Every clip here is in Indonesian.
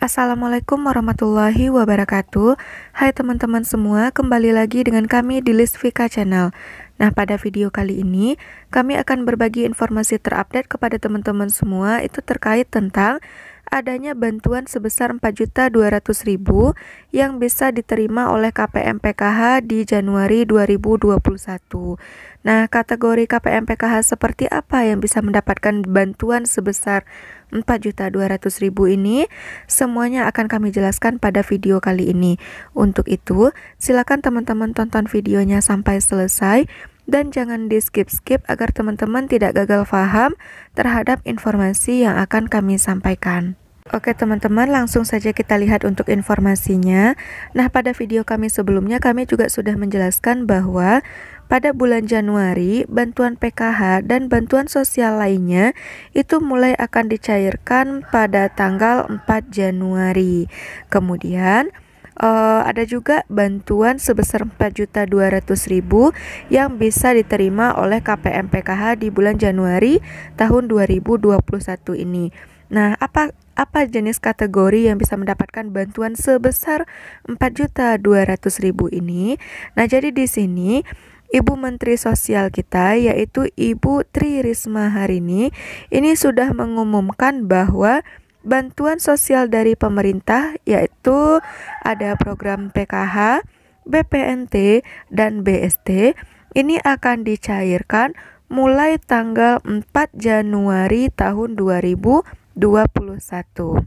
Assalamualaikum warahmatullahi wabarakatuh Hai teman-teman semua, kembali lagi dengan kami di List Vika Channel Nah pada video kali ini, kami akan berbagi informasi terupdate kepada teman-teman semua Itu terkait tentang adanya bantuan sebesar 4.200.000 yang bisa diterima oleh KPM PKH di Januari 2021. Nah, kategori KPM PKH seperti apa yang bisa mendapatkan bantuan sebesar 4.200.000 ini semuanya akan kami jelaskan pada video kali ini. Untuk itu, silakan teman-teman tonton videonya sampai selesai dan jangan di skip-skip agar teman-teman tidak gagal paham terhadap informasi yang akan kami sampaikan. Oke teman-teman, langsung saja kita lihat untuk informasinya. Nah, pada video kami sebelumnya kami juga sudah menjelaskan bahwa pada bulan Januari, bantuan PKH dan bantuan sosial lainnya itu mulai akan dicairkan pada tanggal 4 Januari. Kemudian Uh, ada juga bantuan sebesar 4.200.000 yang bisa diterima oleh KPM PKH di bulan Januari tahun 2021 ini. Nah, apa apa jenis kategori yang bisa mendapatkan bantuan sebesar 4.200.000 ini. Nah, jadi di sini Ibu Menteri Sosial kita yaitu Ibu Tri Risma hari ini ini sudah mengumumkan bahwa bantuan sosial dari pemerintah yaitu ada program PKH, BPNT dan BST ini akan dicairkan mulai tanggal 4 Januari tahun 2020 21.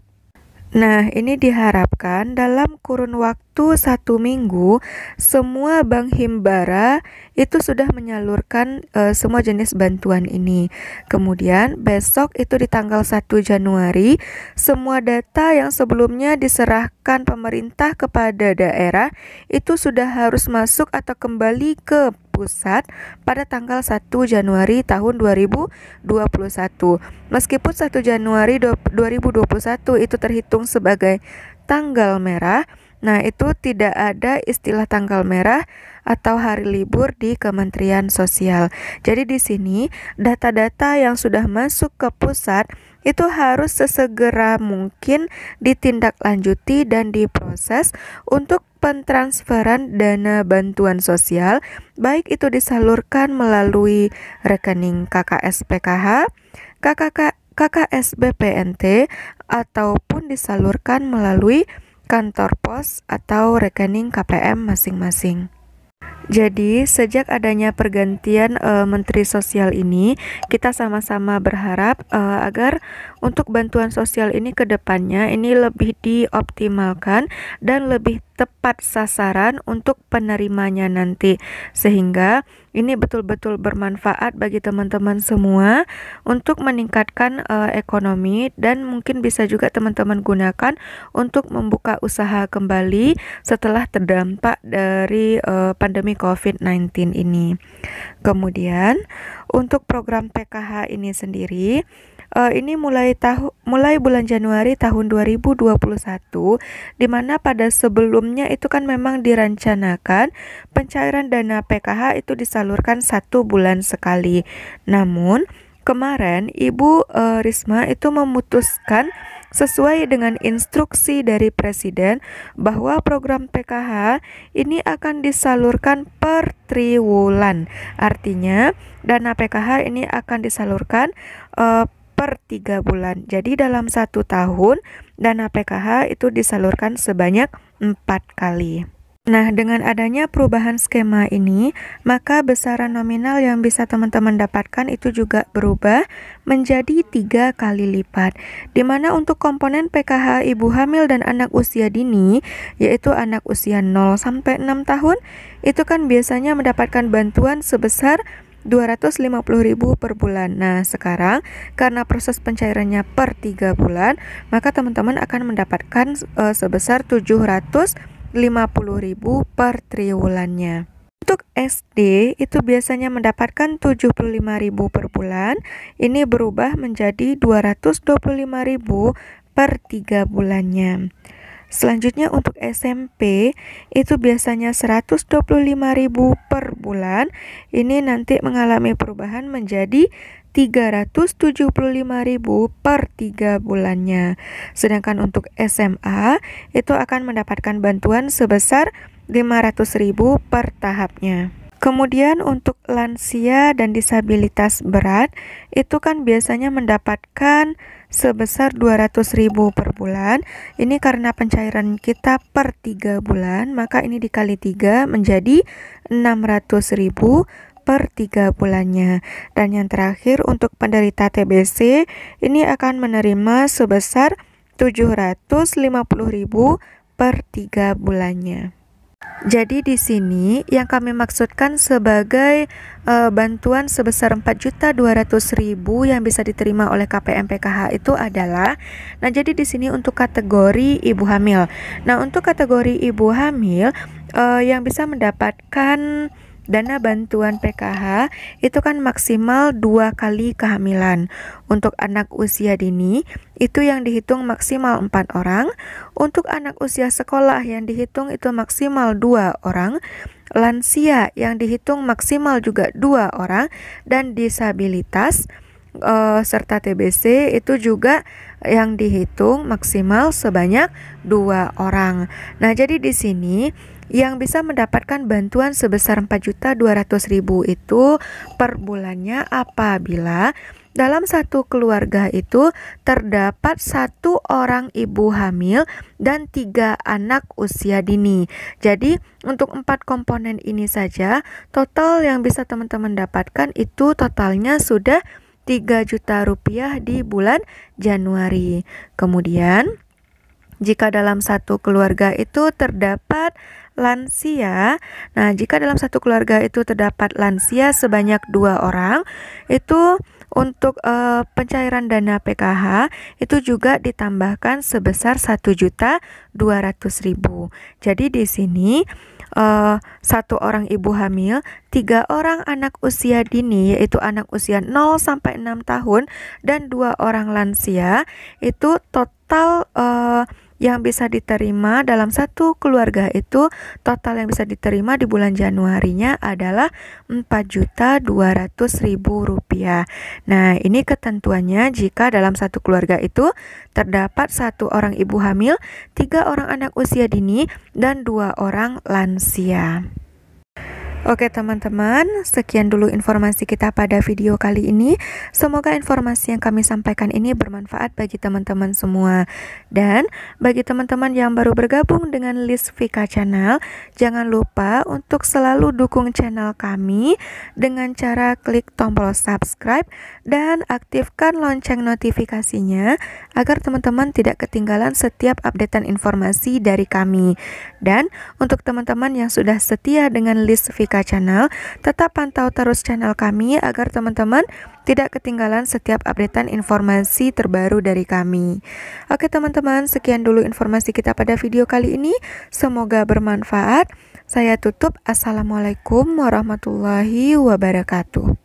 Nah, ini diharapkan dalam kurun waktu satu minggu, semua bank Himbara itu sudah menyalurkan e, semua jenis bantuan ini. Kemudian, besok itu di tanggal 1 Januari, semua data yang sebelumnya diserahkan kebijakan pemerintah kepada daerah itu sudah harus masuk atau kembali ke pusat pada tanggal 1 Januari tahun 2021. Meskipun 1 Januari 2021 itu terhitung sebagai tanggal merah, nah itu tidak ada istilah tanggal merah atau hari libur di Kementerian Sosial. Jadi di sini data-data yang sudah masuk ke pusat itu harus sesegera mungkin ditindaklanjuti dan diproses untuk pentransferan dana bantuan sosial, baik itu disalurkan melalui rekening KKS PKH, KKK, KKS BPNT, ataupun disalurkan melalui kantor pos atau rekening KPM masing-masing. Jadi, sejak adanya pergantian e, Menteri Sosial ini, kita sama-sama berharap e, agar untuk bantuan sosial ini ke depannya ini lebih dioptimalkan dan lebih tepat sasaran untuk penerimanya nanti, sehingga ini betul-betul bermanfaat bagi teman-teman semua untuk meningkatkan uh, ekonomi dan mungkin bisa juga teman-teman gunakan untuk membuka usaha kembali setelah terdampak dari uh, pandemi COVID-19 ini. Kemudian untuk program PKH ini sendiri uh, ini mulai tahu mulai bulan Januari tahun 2021 di mana pada sebelumnya itu kan memang direncanakan pencairan dana PKH itu disalurkan satu bulan sekali. Namun kemarin Ibu uh, Risma itu memutuskan sesuai dengan instruksi dari Presiden bahwa program PKH ini akan disalurkan per triwulan. Artinya, dana PKH ini akan disalurkan uh, per tiga bulan. Jadi dalam satu tahun dana PKH itu disalurkan sebanyak empat kali. Nah, dengan adanya perubahan skema ini, maka besaran nominal yang bisa teman-teman dapatkan itu juga berubah menjadi tiga kali lipat. Di mana untuk komponen PKH ibu hamil dan anak usia dini, yaitu anak usia 0 sampai 6 tahun, itu kan biasanya mendapatkan bantuan sebesar 250.000 per bulan. Nah, sekarang karena proses pencairannya per 3 bulan, maka teman-teman akan mendapatkan uh, sebesar 700 50.000 per triwulannya. Untuk SD itu biasanya mendapatkan 75.000 per bulan, ini berubah menjadi 225.000 per 3 bulannya. Selanjutnya untuk SMP itu biasanya 125.000 per bulan. Ini nanti mengalami perubahan menjadi 375.000 per 3 bulannya. Sedangkan untuk SMA itu akan mendapatkan bantuan sebesar 500.000 per tahapnya. Kemudian untuk lansia dan disabilitas berat itu kan biasanya mendapatkan sebesar 200.000 per bulan. Ini karena pencairan kita per 3 bulan, maka ini dikali 3 menjadi 600.000 per tiga bulannya. Dan yang terakhir untuk penderita TBC ini akan menerima sebesar 750.000 per tiga bulannya. Jadi di sini yang kami maksudkan sebagai e, bantuan sebesar 4.200.000 yang bisa diterima oleh KPM PKH itu adalah nah jadi di sini untuk kategori ibu hamil. Nah, untuk kategori ibu hamil e, yang bisa mendapatkan dana bantuan PKH itu kan maksimal dua kali kehamilan. Untuk anak usia dini itu yang dihitung maksimal empat orang, untuk anak usia sekolah yang dihitung itu maksimal dua orang, lansia yang dihitung maksimal juga dua orang dan disabilitas uh, serta TBC itu juga yang dihitung maksimal sebanyak dua orang. Nah, jadi di sini yang bisa mendapatkan bantuan sebesar 4.200.000 itu per bulannya apabila dalam satu keluarga itu terdapat satu orang ibu hamil dan tiga anak usia dini. Jadi untuk empat komponen ini saja total yang bisa teman-teman dapatkan itu totalnya sudah 3 juta rupiah di bulan Januari. Kemudian, jika dalam satu keluarga itu terdapat lansia, nah jika dalam satu keluarga itu terdapat lansia sebanyak dua orang, itu untuk uh, pencairan dana PKH itu juga ditambahkan sebesar satu juta 1.200.000. Jadi di sini uh, satu orang ibu hamil, tiga orang anak usia dini yaitu anak usia 0 sampai enam tahun dan dua orang lansia itu total total uh, yang bisa diterima dalam satu keluarga itu total yang bisa diterima di bulan Januari nya adalah Rp4.200.000. Nah, ini ketentuannya jika dalam satu keluarga itu terdapat satu orang ibu hamil, tiga orang anak usia dini, dan dua orang lansia. Oke teman-teman, sekian dulu informasi kita pada video kali ini. Semoga informasi yang kami sampaikan ini bermanfaat bagi teman-teman semua. Dan bagi teman-teman yang baru bergabung dengan list Vika Channel, jangan lupa untuk selalu dukung channel kami dengan cara klik tombol subscribe dan aktifkan lonceng notifikasinya agar teman-teman tidak ketinggalan setiap updatean informasi dari kami. Dan untuk teman-teman yang sudah setia dengan list Vika Rizka Channel. Tetap pantau terus channel kami agar teman-teman tidak ketinggalan setiap updatean informasi terbaru dari kami. Oke teman-teman, sekian dulu informasi kita pada video kali ini. Semoga bermanfaat. Saya tutup. Assalamualaikum warahmatullahi wabarakatuh.